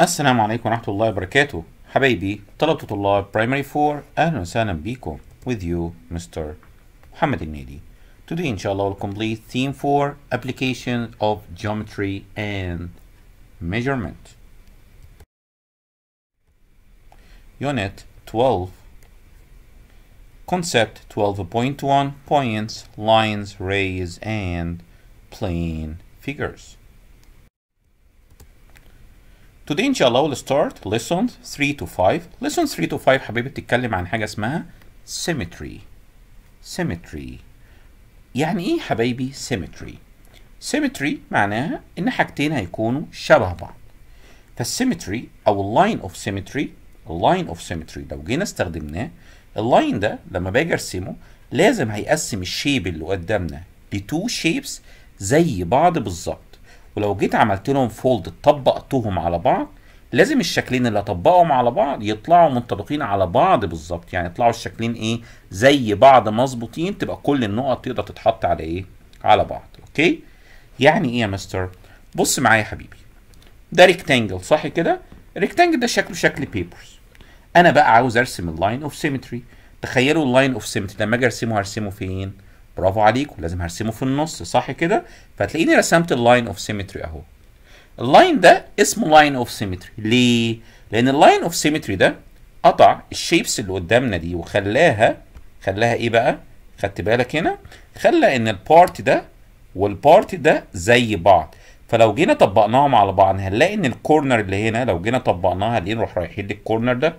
السلام عليكم ورحمة الله وبركاته حبايبي طلبة طلاب Primary 4 أهلا وسهلا with you Mr. محمد النادي Today إن شاء الله we'll complete theme 4 application of geometry and measurement Unit 12 Concept 12.1 Points, lines, rays and plane figures today ان شاء الله we'll start lesson 3 to 5 lesson 3 to 5 حبيبي بتتكلم عن حاجه اسمها symmetry symmetry يعني ايه حبايبي symmetry symmetry معناها ان حاجتين هيكونوا شبه بعض فالسيمتري او line of symmetry line of symmetry لو جينا استخدمناه اللاين ده لما باجي ارسمه لازم هيقسم الشيب اللي قدامنا لتو شيبس زي بعض بالظبط ولو جيت عملت لهم فولد طبقتهم على بعض لازم الشكلين اللي اطبقهم على بعض يطلعوا منطبقين على بعض بالظبط يعني يطلعوا الشكلين ايه زي بعض مظبوطين تبقى كل النقط تقدر تتحط على ايه على بعض اوكي يعني ايه يا مستر بص معايا يا حبيبي ده ريكتانجل صح كده الريكتانجل ده شكله شكل بيبرز انا بقى عاوز ارسم اللاين اوف سيمتري تخيلوا اللاين اوف سيمتري لما اجي ارسمه هرسمه فين برافو عليكم لازم هرسمه في النص صح كده فتلاقيني رسمت اللاين اوف سيمتري اهو اللاين ده اسمه لاين اوف سيمتري ليه لان اللاين اوف سيمتري ده قطع الشيبس اللي قدامنا دي وخلاها خلاها ايه بقى خدت بالك هنا خلى ان البارت ده والبارت ده زي بعض فلو جينا طبقناهم على بعض هنلاقي ان الكورنر اللي هنا لو جينا طبقناها ليه نروح رايحين للكورنر ده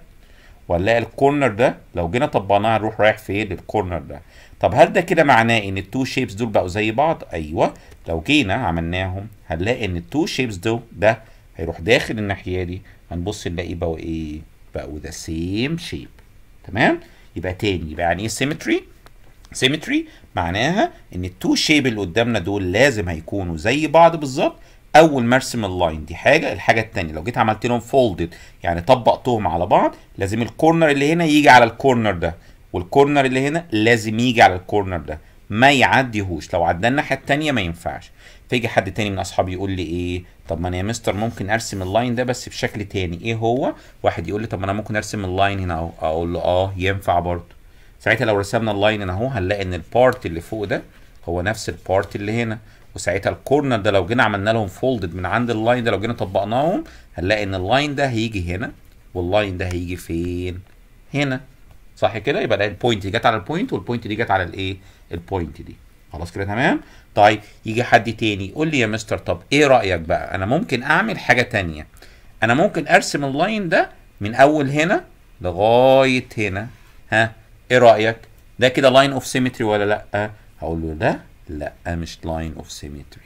وهنلاقي الكورنر ده لو جينا طبقناها هنروح رايح فين للكورنر ده طب هل ده كده معناه ان التو شيبس دول بقوا زي بعض ايوه لو جينا عملناهم هنلاقي ان التو شيبس دول ده هيروح داخل الناحيه دي هنبص نلاقيه بقوا ايه بقوا ذا سيم شيب تمام يبقى تاني يبقى يعني ايه سيمتري سيمتري معناها ان التو شيب اللي قدامنا دول لازم هيكونوا زي بعض بالظبط اول ما ارسم اللاين دي حاجه الحاجه الثانيه لو جيت عملت لهم فولدد يعني طبقتهم على بعض لازم الكورنر اللي هنا يجي على الكورنر ده والكورنر اللي هنا لازم يجي على الكورنر ده ما يعديهوش لو عدى الناحيه الثانيه ما ينفعش فيجي حد تاني من اصحابي يقول لي ايه طب ما انا يا مستر ممكن ارسم اللاين ده بس بشكل تاني ايه هو واحد يقول لي طب ما انا ممكن ارسم اللاين هنا اهو اقول له اه ينفع برضه ساعتها لو رسمنا اللاين هنا اهو هنلاقي ان البارت اللي فوق ده هو نفس البارت اللي هنا وساعتها الكورنر ده لو جينا عملنا لهم فولدد من عند اللاين ده لو جينا طبقناهم هنلاقي ان اللاين ده هيجي هنا واللاين ده هيجي فين هنا صح كده يبقى ده البوينت دي جت على البوينت والبوينت دي جت على الايه البوينت دي خلاص كده تمام طيب يجي حد تاني يقول لي يا مستر طب ايه رايك بقى انا ممكن اعمل حاجه تانية انا ممكن ارسم اللاين ده من اول هنا لغايه هنا ها ايه رايك ده كده لاين اوف سيمتري ولا لا اقول له ده لا مش لاين اوف سيمتري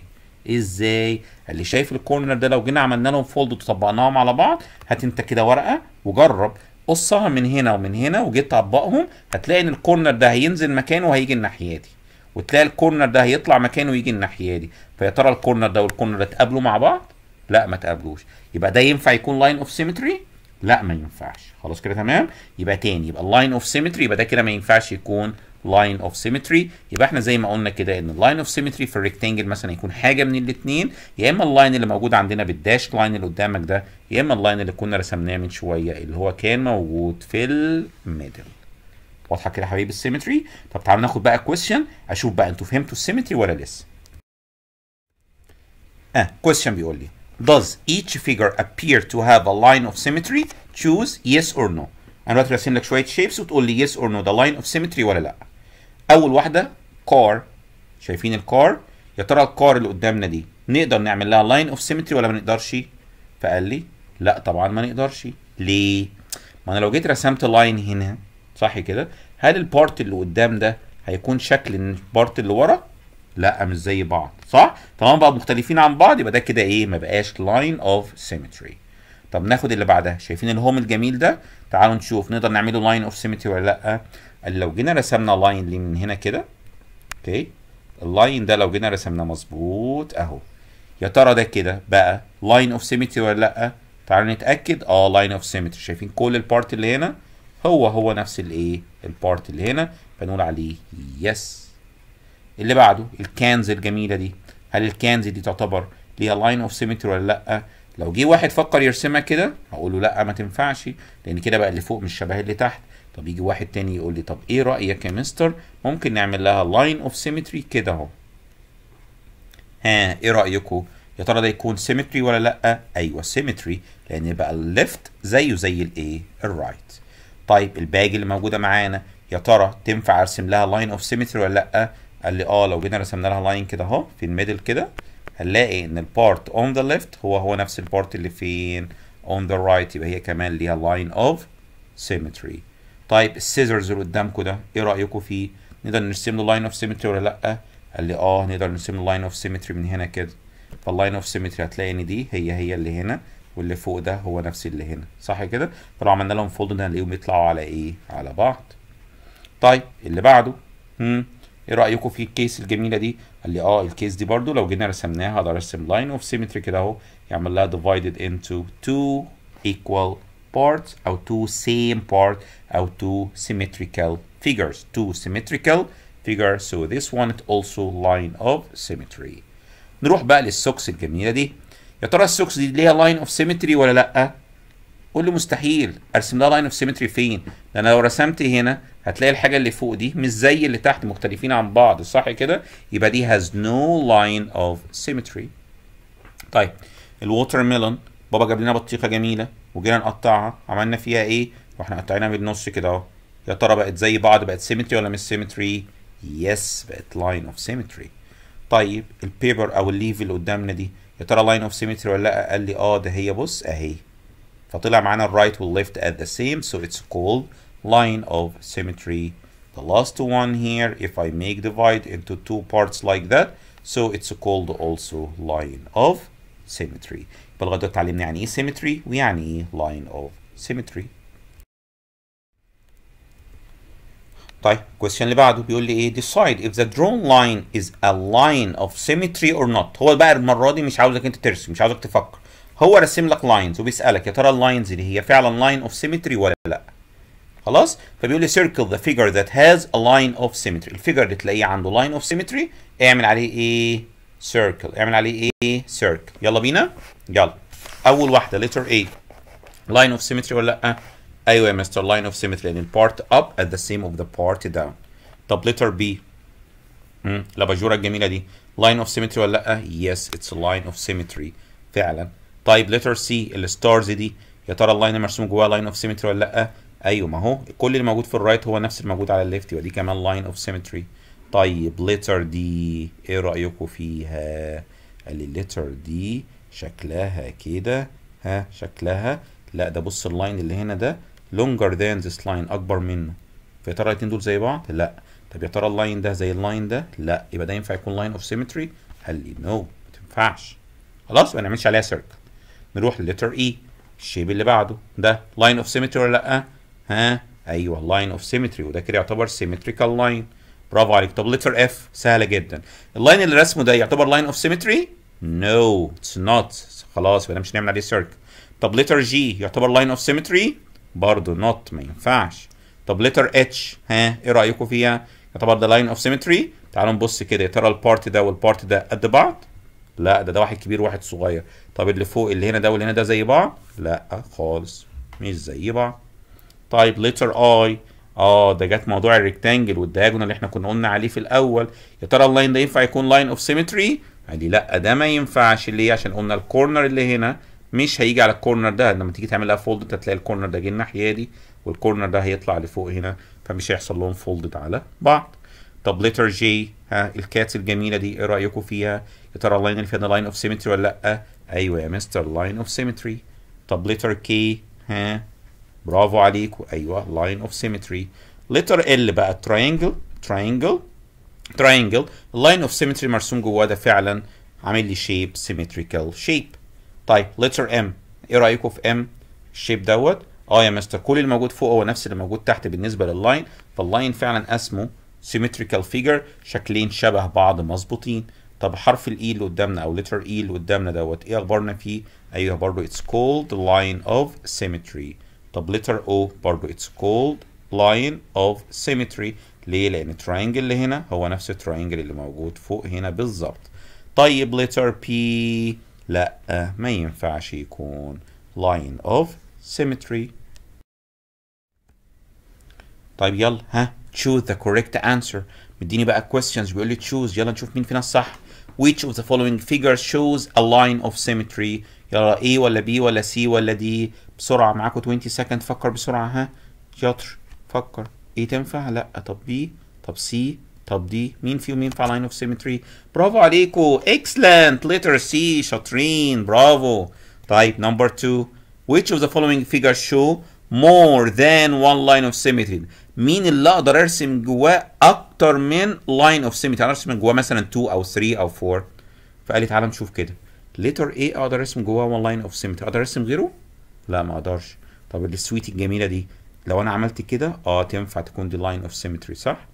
ازاي اللي شايف الكورنر ده لو جينا عملنا لهم فولد وطبقناهم على بعض هات انت كده ورقه وجرب قصها من هنا ومن هنا وجيت طبقهم هتلاقي ان الكورنر ده هينزل مكانه وهيجي الناحيه دي وتلاقي الكورنر ده هيطلع مكانه ويجي الناحيه دي فيا ترى الكورنر ده والكورنر ده اتقابلوا مع بعض لا ما تقابلوش يبقى ده ينفع يكون لاين اوف سيمتري لا ما ينفعش خلاص كده تمام يبقى تاني يبقى اللاين اوف سيمتري يبقى ده كده ما ينفعش يكون line of symmetry يبقى احنا زي ما قلنا كده ان اللاين اوف سيمتري في الريكتانجل مثلا يكون حاجه من الاثنين يا اما اللاين اللي موجود عندنا بالداش لاين اللي قدامك ده يا اما اللاين اللي كنا رسمناه من شويه اللي هو كان موجود في الميدل واضحه كده يا حبايب السيمتري طب تعالوا ناخد بقى كويستشن اشوف بقى انتوا فهمتوا السيمتري ولا لسه اه كويستشن بيقول لي Does each figure appear to have a line of symmetry? Choose yes or no. انا دلوقتي راسم لك شويه شيبس وتقول لي yes or no the line of symmetry ولا لا. اول واحده كار شايفين الكار يا ترى الكار اللي قدامنا دي نقدر نعمل لها لاين اوف سيمتري ولا ما نقدرش فقال لي لا طبعا ما نقدرش ليه ما انا لو جيت رسمت لاين هنا صح كده هل البارت اللي قدام ده هيكون شكل البارت اللي ورا لا مش زي بعض صح طالما بقى مختلفين عن بعض يبقى ده كده ايه ما بقاش لاين اوف سيمتري طب ناخد اللي بعدها شايفين الهوم الجميل ده تعالوا نشوف نقدر نعمله لاين اوف سيمتري ولا لا لو جينا رسمنا لاين ليه من هنا كده اوكي اللاين ده لو جينا رسمناه مظبوط اهو يا ترى ده كده بقى لاين اوف سيمتري ولا لا تعالوا نتاكد اه لاين اوف سيمتري شايفين كل البارت اللي هنا هو هو نفس الايه البارت اللي هنا فنقول عليه يس اللي بعده الكانز الجميله دي هل الكانز دي تعتبر ليها لاين اوف سيمتري ولا لا لو جه واحد فكر يرسمها كده هقول له لا ما تنفعش لان كده بقى اللي فوق مش شبه اللي تحت طب يجي واحد تاني يقول لي طب ايه رايك يا مستر ممكن نعمل لها لاين اوف سيمتري كده اهو ها ايه رايكم يا ترى ده يكون سيمتري ولا لا ايوه سيمتري لان يبقى الليفت زيه زي الايه الرايت طيب الباج اللي موجوده معانا يا ترى تنفع ارسم لها لاين اوف سيمتري ولا لا قال لي اه لو جينا رسمنا لها لاين كده اهو في الميدل كده هنلاقي ان البارت اون ذا ليفت هو هو نفس البارت اللي فين اون ذا رايت يبقى هي كمان ليها لاين اوف سيمتري طيب السيزرز اللي قدامكم ده ايه رايكم فيه نقدر نرسم له لاين اوف سيمتري ولا لا قال لي اه نقدر نرسم له لاين اوف سيمتري من هنا كده فاللاين اوف سيمتري هتلاقي ان دي هي هي اللي هنا واللي فوق ده هو نفس اللي هنا صح كده فلو عملنا لهم فولد هنلاقيهم يطلعوا على ايه على بعض طيب اللي بعده امم ايه رايكم في الكيس الجميله دي قال لي اه الكيس دي برضو لو جينا رسمناها هقدر ارسم لاين اوف سيمتري كده اهو يعمل لها ديفايدد انتو تو ايكوال parts أو two same part أو two symmetrical figures two symmetrical figures so this one is also line of symmetry نروح بقى للسوكس الجميلة دي يا ترى السوكس دي ليها line of symmetry ولا لأ؟ قول له مستحيل ارسم لها لاين اوف سيمتري فين؟ لان لو رسمت هنا هتلاقي الحاجه اللي فوق دي مش زي اللي تحت مختلفين عن بعض صح كده؟ يبقى دي has no line of symmetry طيب الووتر ميلون بابا جاب لنا بطيخه جميله وجينا نقطعها عملنا فيها ايه واحنا قطعناها من النص كده اهو يا ترى بقت زي بعض بقت سيمتري ولا مش سيمتري يس بقت لاين اوف سيمتري طيب البيبر او الليف اللي قدامنا دي يا ترى لاين اوف سيمتري ولا لا قال لي اه ده هي بص اهي فطلع معانا الرايت والليفت ات ذا سيم سو اتس كولد لاين اوف سيمتري the last one here if I make divide into two parts like that so it's called also line of symmetry بالغة دوت تعلمنا يعني ايه سيمتري ويعني ايه لاين اوف سيمتري طيب الكويستشن اللي بعده بيقول لي ايه ديسايد اف ذا درون لاين از ا لاين اوف سيمتري اور نوت هو بقى المره دي مش عاوزك انت ترسم مش عاوزك تفكر هو رسم لك لاينز وبيسالك يا ترى اللاينز اللي هي فعلا لاين اوف سيمتري ولا لا خلاص فبيقول لي circle the figure that has a line of symmetry الفيجر اللي تلاقيه عنده لاين اوف سيمتري اعمل عليه ايه circle اعمل عليه ايه circle يلا بينا يلا اول واحده letter A لاين اوف سيمتري ولا لا ايوه يا مستر لاين اوف سيمتري لان البارت اب ات ذا سيم اوف ذا بارت داون طب letter B امم الاباجوره الجميله دي line اوف سيمتري ولا لا يس اتس لاين اوف سيمتري فعلا طيب letter C الستارز دي يا ترى اللاين مرسوم جواها لاين اوف سيمتري ولا لا ايوه ما هو كل اللي موجود في الرايت هو نفس الموجود على الليفت يبقى دي كمان لاين اوف سيمتري طيب لتر دي ايه رأيكم فيها قال لي لتر دي شكلها كده ها شكلها لا ده بص اللاين اللي هنا ده لونجر ذان ذس لاين اكبر منه فيا ترى الاتنين دول زي بعض لا طب يا ترى اللاين ده زي اللاين ده لا يبقى ده ينفع يكون لاين اوف سيمتري قال لي نو no. ما تنفعش خلاص ما نعملش عليها سيركل نروح للتر اي e، الشيب اللي بعده ده لاين اوف سيمتري ولا لا ها ايوه لاين اوف سيمتري وده كده يعتبر سيمتريكال لاين برافو عليك طب ليتر اف سهله جدا اللاين اللي رسمه ده يعتبر لاين اوف سيمتري نو اتس نوت خلاص يبقى مش هنعمل عليه سيرك طب ليتر جي يعتبر لاين اوف سيمتري برضه نوت ما ينفعش طب ليتر اتش ها ايه رايكم فيها يعتبر ده لاين اوف سيمتري تعالوا نبص كده يا ترى البارت ده والبارت ده قد بعض لا ده ده واحد كبير واحد صغير طب اللي فوق اللي هنا ده واللي هنا ده زي بعض لا خالص مش زي بعض طيب ليتر اي اه ده جت موضوع الريكتانجل والدياجونال اللي احنا كنا قلنا عليه في الاول يا ترى اللاين ده ينفع يكون لاين اوف سيمتري قال لا ده ما ينفعش ليه عشان قلنا الكورنر اللي هنا مش هيجي على الكورنر ده لما تيجي تعمل لها فولد انت هتلاقي الكورنر ده جه الناحيه دي والكورنر ده هيطلع لفوق هنا فمش هيحصل لهم فولد على بعض طب ليتر جي ها الكاتس الجميله دي ايه رايكم فيها يا ترى اللاين اللي فيها ده لاين اوف سيمتري ولا لا ايوه يا مستر لاين اوف سيمتري طب ليتر كي ها برافو عليكوا ايوه لاين اوف سيمتري لتر ال بقى تراينجل تراينجل تراينجل اللاين اوف سيمتري مرسوم جواه ده فعلا عامل لي شيب سيمتريكال شيب طيب لتر ام ايه رايكم في ام الشيب دوت اه يا مستر كل اللي موجود فوق هو نفس اللي موجود تحت بالنسبه لللاين فاللاين فعلا اسمه سيمتريكال فيجر شكلين شبه بعض مظبوطين طب حرف الاي e اللي قدامنا او لتر اي e اللي قدامنا دوت ايه اخبارنا فيه ايوه برضه اتس كولد لاين اوف سيمتري طب letter O برضو it's called line of symmetry ليه؟ لأن triangle اللي هنا هو نفس triangle اللي موجود فوق هنا بالظبط. طيب letter P لا ما ينفعش يكون line of symmetry. طيب يلا ها choose the correct answer مديني بقى questions بيقول لي choose يلا نشوف مين فينا الصح. Which of the following figures shows a line of symmetry؟ يلا A ولا B ولا C ولا D؟ بسرعه معاكوا 20 سكند فكر بسرعه ها شاطر فكر ايه تنفع لا طب بي طب سي طب دي مين فيهم ينفع لاين اوف سيمتري برافو عليكوا اكسلنت ليتر سي شاطرين برافو طيب نمبر 2 which of the following figures show more than one line of symmetry مين اللي اقدر ارسم جواه اكتر من line of symmetry انا ارسم جواه مثلا 2 او 3 او 4 فقال لي تعالى نشوف كده letter A اقدر ارسم جواه one line of symmetry اقدر ارسم غيره لا ما اقدرش طب السويت الجميله دي لو انا عملت كده اه تنفع تكون دي لاين اوف سيمتري صح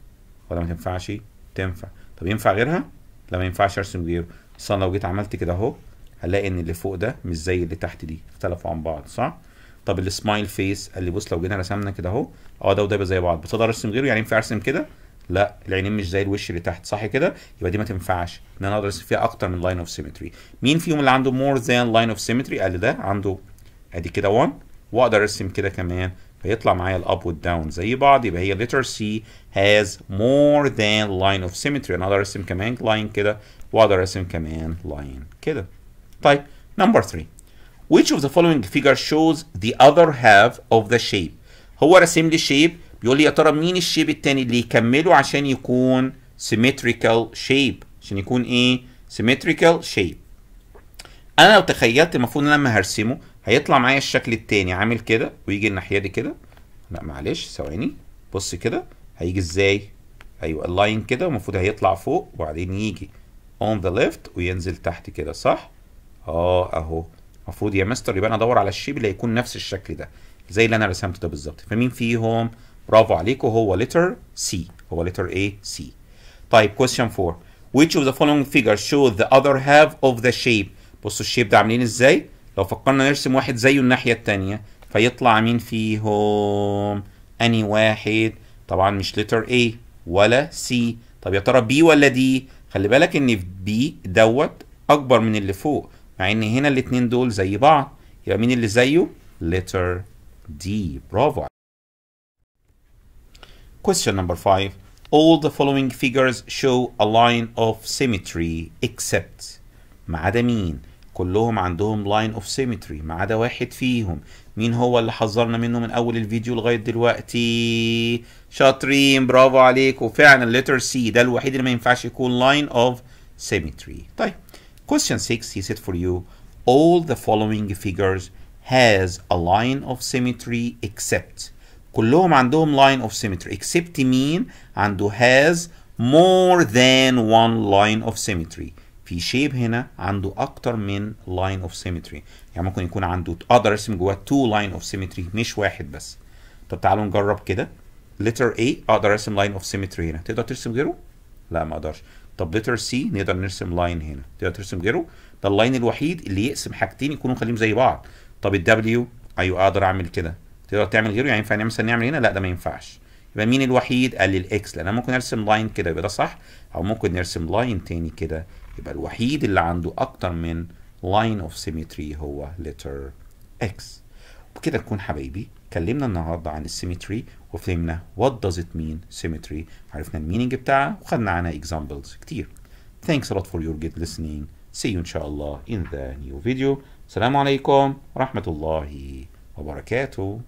ولا ما تنفعش تنفع طب ينفع غيرها لا ما ينفعش ارسم غيره اصل لو جيت عملت كده اهو هلاقي ان اللي فوق ده مش زي اللي تحت دي اختلفوا عن بعض صح طب السمايل فيس قال لي بص لو جينا رسمنا كده اهو اه ده وده يبقى زي بعض بس اقدر ارسم غيره يعني ينفع ارسم كده لا العينين مش زي الوش اللي تحت صح كده يبقى دي ما تنفعش ان انا اقدر ارسم فيها اكتر من لاين اوف سيمتري مين فيهم اللي عنده مور ذان لاين اوف سيمتري قال لي ده عنده ادي كده 1 واقدر ارسم كده كمان فيطلع معايا الاب والداون زي بعض يبقى هي letter C has more than line of symmetry انا اقدر ارسم كمان line كده واقدر ارسم كمان line كده طيب number 3 which of the following figure shows the other half of the shape هو رسم لي shape بيقول لي يا ترى مين الشيب التاني اللي يكمله عشان يكون symmetrical shape عشان يكون ايه symmetrical shape انا لو تخيلت المفروض ان انا لما هرسمه هيطلع معايا الشكل التاني عامل كده ويجي الناحيه دي كده لا معلش ثواني بص كده هيجي ازاي ايوه اللاين كده المفروض هيطلع فوق وبعدين يجي اون ذا ليفت وينزل تحت كده صح اه اهو المفروض يا مستر يبقى انا ادور على الشيب اللي هيكون نفس الشكل ده زي اللي انا رسمته ده بالظبط فمين فيهم برافو عليكم هو لتر سي هو لتر اي سي طيب كويستشن 4 which of the following figures show the other half of the shape بصوا الشيب ده عاملين ازاي لو فكرنا نرسم واحد زيه الناحية التانية فيطلع مين فيهم أني واحد طبعا مش لتر A ولا C طب يا ترى B ولا D خلي بالك إن في B دوت أكبر من اللي فوق مع إن هنا الاتنين دول زي بعض يبقى مين اللي زيه letter D برافو Question number five All the following figures show a line of symmetry except ما عدا مين؟ كلهم عندهم لاين اوف سيمتري ما عدا واحد فيهم مين هو اللي حذرنا منه من اول الفيديو لغايه دلوقتي شاطرين برافو عليك فعلا الليتر سي ده الوحيد اللي ما ينفعش يكون لاين اوف سيمتري طيب question 6 he said for you all the following figures has a line of symmetry except كلهم عندهم line of symmetry except مين عنده has more than one line of symmetry في شيب هنا عنده اكتر من لاين اوف سيمتري يعني ممكن يكون عنده اقدر ارسم جواه تو لاين اوف سيمتري مش واحد بس طب تعالوا نجرب كده لتر اي اقدر ارسم لاين اوف سيمتري هنا تقدر ترسم غيره لا ما اقدرش طب لتر سي نقدر نرسم لاين هنا تقدر ترسم غيره ده اللاين الوحيد اللي يقسم حاجتين يكونوا خليهم زي بعض طب الدبليو ايوه اقدر اعمل كده تقدر تعمل غيره يعني ينفع نعمل مثلا نعمل هنا لا ده ما ينفعش يبقى مين الوحيد قال لي الاكس لان انا ممكن ارسم لاين كده يبقى ده صح او ممكن نرسم لاين تاني كده يبقى الوحيد اللي عنده اكتر من لاين اوف سيمتري هو لتر اكس وبكده نكون حبايبي اتكلمنا النهارده عن السيمتري وفهمنا وات داز ات مين سيمتري عرفنا الميننج بتاعها وخدنا عنها اكزامبلز كتير thanks a lot for your good listening see you ان شاء الله in the new video السلام عليكم ورحمه الله وبركاته